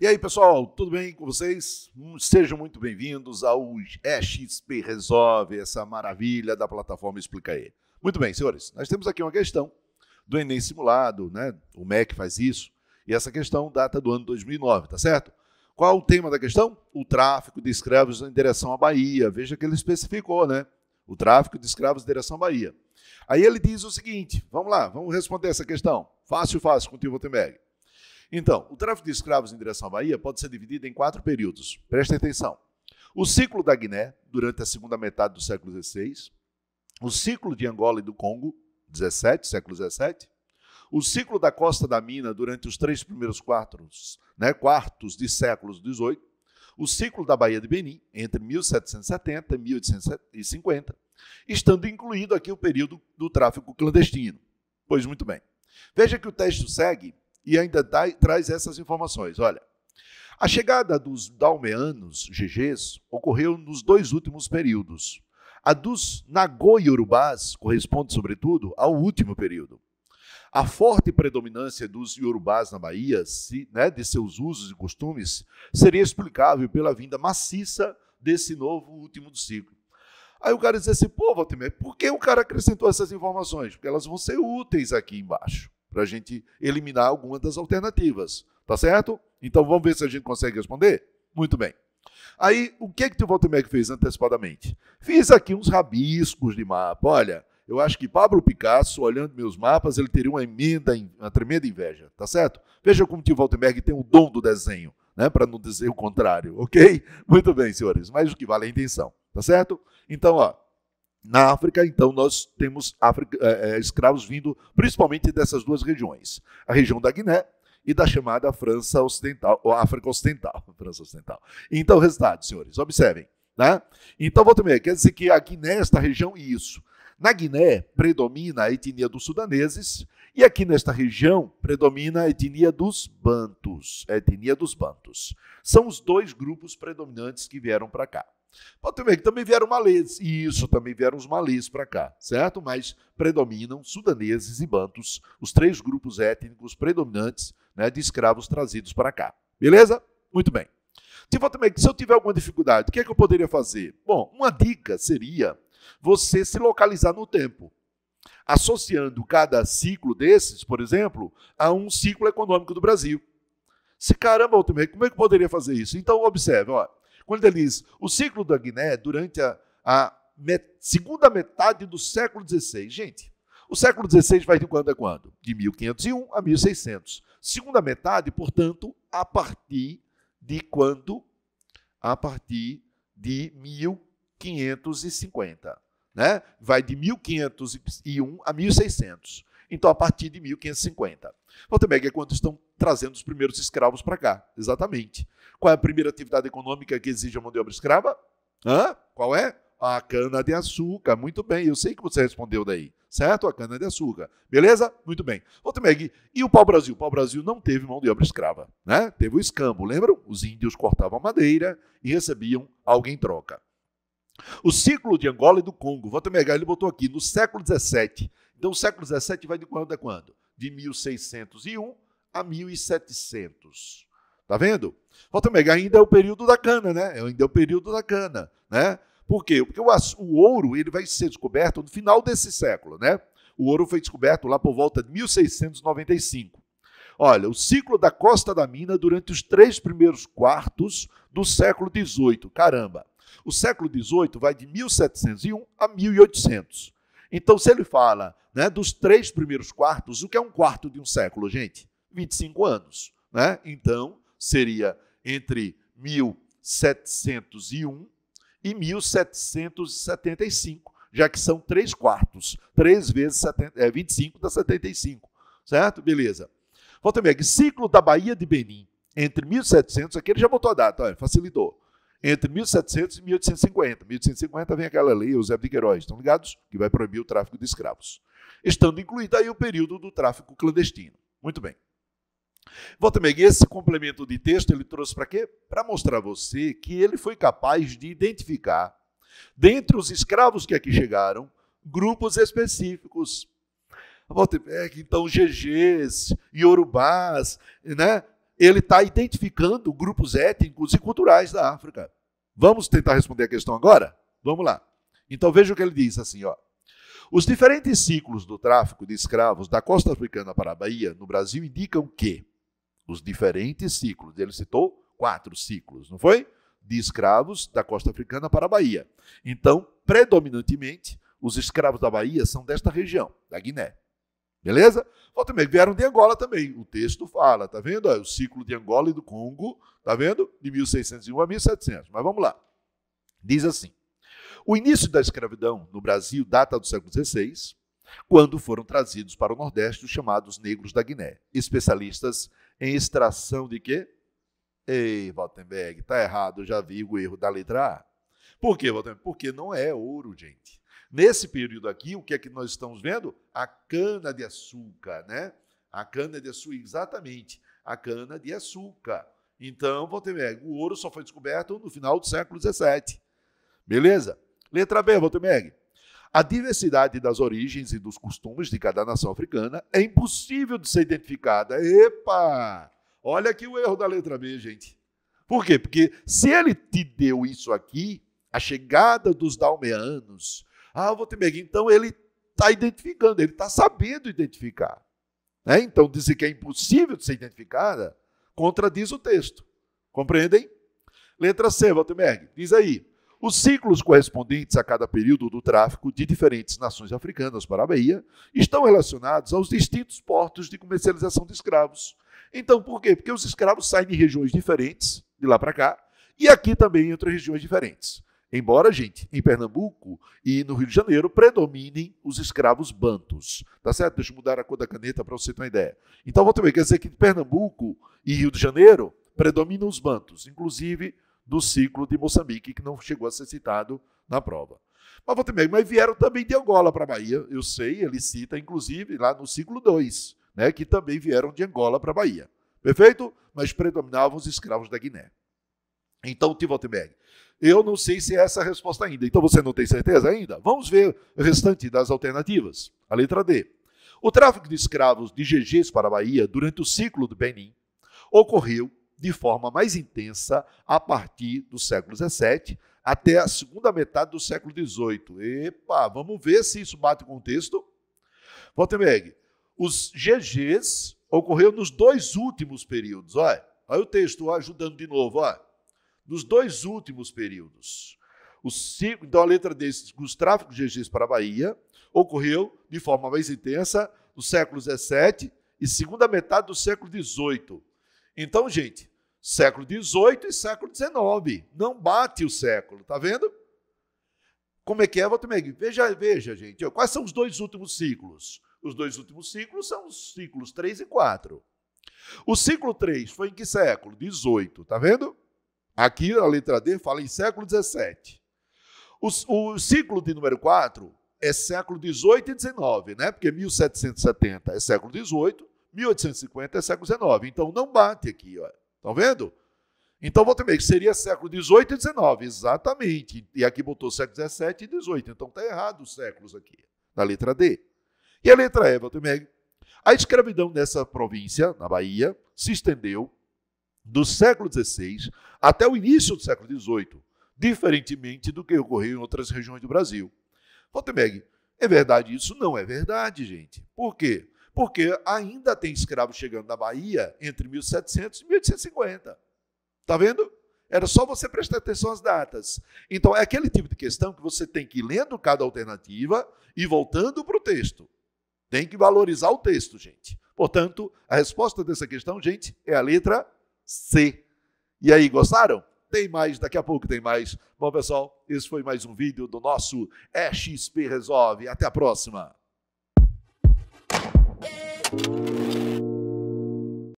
E aí, pessoal, tudo bem com vocês? Hum, sejam muito bem-vindos ao EXP Resolve, essa maravilha da plataforma Explica E. Muito bem, senhores, nós temos aqui uma questão do Enem simulado, né? O MEC faz isso. E essa questão data do ano 2009, tá certo? Qual o tema da questão? O tráfico de escravos em direção à Bahia. Veja que ele especificou, né? O tráfico de escravos em direção à Bahia. Aí ele diz o seguinte: vamos lá, vamos responder essa questão. Fácil, fácil, com o Tio então, o tráfico de escravos em direção à Bahia pode ser dividido em quatro períodos. Preste atenção. O ciclo da Guiné, durante a segunda metade do século XVI. O ciclo de Angola e do Congo, 17, século XVII. O ciclo da Costa da Mina, durante os três primeiros quartos, né, quartos de séculos XVIII. O ciclo da Bahia de Benin, entre 1770 e 1850, estando incluído aqui o período do tráfico clandestino. Pois muito bem. Veja que o texto segue e ainda dá, traz essas informações. Olha, a chegada dos dalmeanos, GGs, ocorreu nos dois últimos períodos. A dos Nagô-Yorubás corresponde, sobretudo, ao último período. A forte predominância dos iorubás na Bahia, se, né, de seus usos e costumes, seria explicável pela vinda maciça desse novo último do ciclo. Aí o cara diz assim, pô, Valtemir, por que o cara acrescentou essas informações? Porque elas vão ser úteis aqui embaixo para a gente eliminar algumas das alternativas. Tá certo? Então vamos ver se a gente consegue responder? Muito bem. Aí, o que é que o Walter Meg fez antecipadamente? Fiz aqui uns rabiscos de mapa. Olha, eu acho que Pablo Picasso, olhando meus mapas, ele teria uma, emenda, uma tremenda inveja, tá certo? Veja como o Tio Waltenberg tem o dom do desenho, né? Para não dizer o contrário, ok? Muito bem, senhores, mas o que vale é a intenção, tá certo? Então, ó, na África, então nós temos África, é, é, escravos vindo principalmente dessas duas regiões, a região da Guiné e da chamada França Ocidental, ou África Ocidental, França Ocidental. Então, resultado, senhores, observem, né? Então, volta também. quer dizer que a Guiné, esta região, isso. Na Guiné, predomina a etnia dos sudaneses, e aqui nesta região, predomina a etnia dos bantus, a etnia dos bantus. São os dois grupos predominantes que vieram para cá. Pode também que também vieram malês, e isso também vieram os malês para cá, certo? Mas predominam sudaneses e bantos, os três grupos étnicos predominantes né, de escravos trazidos para cá. Beleza? Muito bem. Tipo também se eu tiver alguma dificuldade, o que é que eu poderia fazer? Bom, uma dica seria você se localizar no tempo, associando cada ciclo desses, por exemplo, a um ciclo econômico do Brasil. Se caramba, Altimei, como é que eu poderia fazer isso? Então, observe, olha quando ele diz: o ciclo da Guiné, é durante a, a met, segunda metade do século XVI. Gente, o século XVI vai de quando a quando? De 1501 a 1600. Segunda metade, portanto, a partir de quando? A partir de 1550. Né? Vai de 1501 a 1600 então a partir de 1550. Valtemberg é quando estão trazendo os primeiros escravos para cá, exatamente. Qual é a primeira atividade econômica que exige a mão de obra escrava? Hã? Qual é? A cana-de-açúcar. Muito bem, eu sei que você respondeu daí, certo? A cana-de-açúcar. Beleza? Muito bem. Meg, e o pau-brasil? O pau-brasil não teve mão de obra escrava, né? Teve o escambo, lembram? Os índios cortavam madeira e recebiam alguém em troca. O ciclo de Angola e do Congo, volta mega, ele botou aqui, no século XVII. Então, o século XVII vai de quando a quando? De 1601 a 1700. Tá vendo? Volta mega, ainda é o período da cana, né? Ainda é o período da cana, né? Por quê? Porque o, o ouro ele vai ser descoberto no final desse século, né? O ouro foi descoberto lá por volta de 1695. Olha, o ciclo da Costa da Mina durante os três primeiros quartos do século XVIII. Caramba! O século XVIII vai de 1701 a 1800. Então, se ele fala né, dos três primeiros quartos, o que é um quarto de um século, gente? 25 anos. Né? Então, seria entre 1701 e 1775, já que são três quartos, três vezes 70, é, 25 dá 75, certo? Beleza. Volta Voltenberg, ciclo da Bahia de Benin, entre 1700, aqui ele já botou a data, olha, facilitou, entre 1700 e 1850. 1850 vem aquela lei José de Queiroz, estão ligados? Que vai proibir o tráfico de escravos. Estando incluído aí o período do tráfico clandestino. Muito bem. Volta Meg, esse complemento de texto ele trouxe para quê? Para mostrar a você que ele foi capaz de identificar, dentre os escravos que aqui chegaram, grupos específicos. Volta então GGs, Yorubás, né? ele está identificando grupos étnicos e culturais da África. Vamos tentar responder a questão agora? Vamos lá. Então veja o que ele diz assim, ó. Os diferentes ciclos do tráfico de escravos da costa africana para a Bahia no Brasil indicam que os diferentes ciclos, ele citou quatro ciclos, não foi? De escravos da costa africana para a Bahia. Então, predominantemente, os escravos da Bahia são desta região, da Guiné. Beleza? Volta meio, vieram de Angola também. O texto fala, tá vendo? o ciclo de Angola e do Congo, tá vendo? De 1601 a 1700. Mas vamos lá. Diz assim: O início da escravidão no Brasil data do século XVI, quando foram trazidos para o Nordeste os chamados negros da Guiné, especialistas em extração de quê? Ei, Waltenberg, tá errado, eu já vi o erro da letra A. Por quê, Waltenberg? Porque não é ouro, gente. Nesse período aqui, o que é que nós estamos vendo? A cana de açúcar, né? A cana de açúcar, exatamente, a cana de açúcar. Então, Voltemeg, o ouro só foi descoberto no final do século XVII. Beleza? Letra B, Voltemeg. A diversidade das origens e dos costumes de cada nação africana é impossível de ser identificada. Epa! Olha aqui o erro da letra B, gente. Por quê? Porque se ele te deu isso aqui, a chegada dos dalmeanos, ah, eu vou ter medo. Então ele está identificando, ele está sabendo identificar. Né? Então, dizer que é impossível de ser identificada contradiz o texto. Compreendem? Letra C, Valtemerg, diz aí. Os ciclos correspondentes a cada período do tráfico de diferentes nações africanas para a Bahia estão relacionados aos distintos portos de comercialização de escravos. Então, por quê? Porque os escravos saem de regiões diferentes, de lá para cá, e aqui também entre regiões diferentes. Embora, gente, em Pernambuco e no Rio de Janeiro predominem os escravos bantos. Tá certo? Deixa eu mudar a cor da caneta para você ter uma ideia. Então, volta bem, quer dizer que em Pernambuco e Rio de Janeiro predominam os bantos, inclusive do ciclo de Moçambique, que não chegou a ser citado na prova. Mas, volta bem, mas vieram também de Angola para a Bahia, eu sei, ele cita, inclusive, lá no ciclo 2, né, que também vieram de Angola para a Bahia. Perfeito? Mas predominavam os escravos da Guiné. Então, Tivoltenberg, eu não sei se é essa a resposta ainda. Então você não tem certeza ainda? Vamos ver o restante das alternativas. A letra D. O tráfico de escravos de GGs para a Bahia durante o ciclo do Benin ocorreu de forma mais intensa a partir do século XVII até a segunda metade do século XVIII. Epa, vamos ver se isso bate com o texto. Voltemeg, os GGs ocorreu nos dois últimos períodos. Olha, olha o texto ajudando de novo. Olha dos dois últimos períodos. O ciclo, então, a letra desses, os tráficos de GGs para a Bahia ocorreu de forma mais intensa no século XVII e segunda metade do século XVIII. Então, gente, século XVIII e século XIX. Não bate o século, tá vendo? Como é que é, Valtemeg? Veja, veja, gente. Quais são os dois últimos ciclos? Os dois últimos ciclos são os ciclos 3 e 4. O ciclo 3 foi em que século? 18, tá vendo? Aqui a letra D fala em século XVII. O, o ciclo de número 4 é século XVIII e XIX, né? Porque 1770 é século XVIII, 1850 é século XIX. Então não bate aqui, ó. Estão tá vendo? Então vou também que seria século XVIII e XIX, exatamente. E aqui botou século XVII e XVIII. Então está errado os séculos aqui, na letra D. E a letra E, Valtemeg? A escravidão nessa província, na Bahia, se estendeu do século XVI até o início do século XVIII, diferentemente do que ocorreu em outras regiões do Brasil. Rotemeg, é verdade isso? Não é verdade, gente. Por quê? Porque ainda tem escravos chegando na Bahia entre 1700 e 1850. Está vendo? Era só você prestar atenção às datas. Então, é aquele tipo de questão que você tem que ir lendo cada alternativa e voltando para o texto. Tem que valorizar o texto, gente. Portanto, a resposta dessa questão, gente, é a letra C. E aí, gostaram? Tem mais, daqui a pouco tem mais. Bom, pessoal, esse foi mais um vídeo do nosso EXP Resolve. Até a próxima!